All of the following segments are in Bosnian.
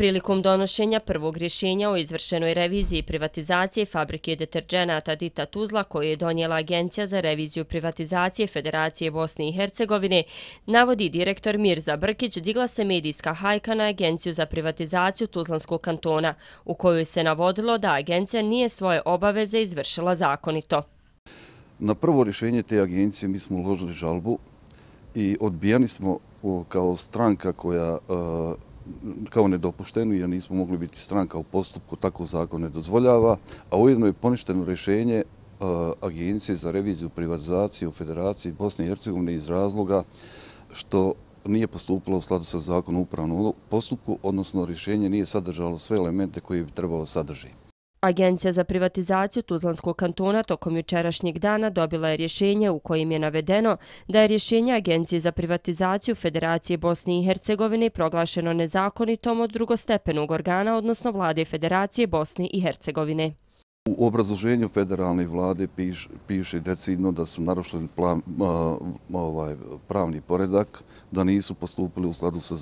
Prilikom donošenja prvog rješenja o izvršenoj reviziji privatizacije fabrike deterđenata Dita Tuzla, koju je donijela Agencija za reviziju privatizacije Federacije Bosne i Hercegovine, navodi direktor Mirza Brkić, digla se medijska hajka na Agenciju za privatizaciju Tuzlanskog kantona, u kojoj se navodilo da agencija nije svoje obaveze izvršila zakonito. Na prvo rješenje te agencije mi smo uložili žalbu i odbijani smo kao stranka koja kao nedopušteni jer nismo mogli biti stranka u postupku, tako zakon ne dozvoljava, a ujedno je poništeno rješenje e, Agencije za reviziju privatizacije u Federaciji Bosne i Hercegovine iz razloga što nije postupilo u sladu sa zakonom upravnom postupku, odnosno rješenje nije sadržalo sve elemente koje bi trebalo sadržiti. Agencija za privatizaciju Tuzlanskog kantona tokom jučerašnjeg dana dobila je rješenje u kojim je navedeno da je rješenje Agencije za privatizaciju Federacije Bosne i Hercegovine proglašeno nezakonitom od drugostepenog organa, odnosno vlade Federacije Bosne i Hercegovine. U obrazloženju federalne vlade piše decidno da su narušljeni ovaj, pravni poredak, da nisu postupili u sladu sa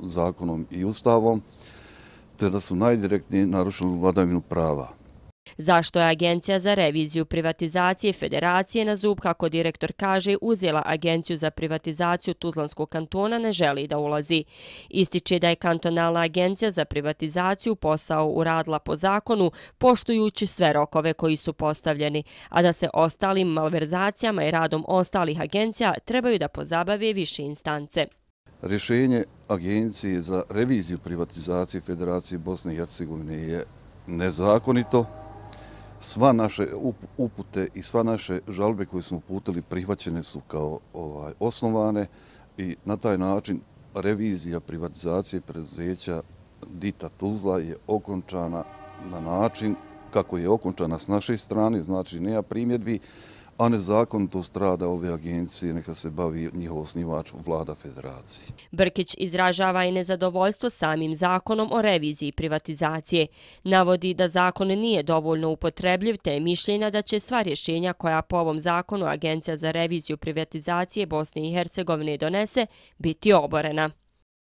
zakonom i ustavom, te da su najdirektnije narušili vladavinu prava. Zašto je Agencija za reviziju privatizacije Federacije na zub, kako direktor kaže, uzela Agenciju za privatizaciju Tuzlanskog kantona, ne želi da ulazi. Ističe da je kantonalna Agencija za privatizaciju posao uradila po zakonu, poštujući sve rokove koji su postavljeni, a da se ostalim malverzacijama i radom ostalih agencija trebaju da pozabave više instance. Rješenje Agencije za reviziju privatizacije Federacije Bosne i Hercegovine je nezakonito. Sva naše upute i sva naše žalbe koje smo putili prihvaćene su kao ovaj, osnovane i na taj način revizija privatizacije preduzeća Dita Tuzla je okončana na način kako je okončana s naše strane, znači nema primjedbi, a to strada ove agencije neka se bavi njihov osnivač vlada federacije. Brkić izražava i nezadovoljstvo samim zakonom o reviziji privatizacije. Navodi da zakon nije dovoljno upotrebljiv, te je mišljena da će sva rješenja koja po ovom zakonu Agencija za reviziju privatizacije Bosne i Hercegovine donese biti oborena.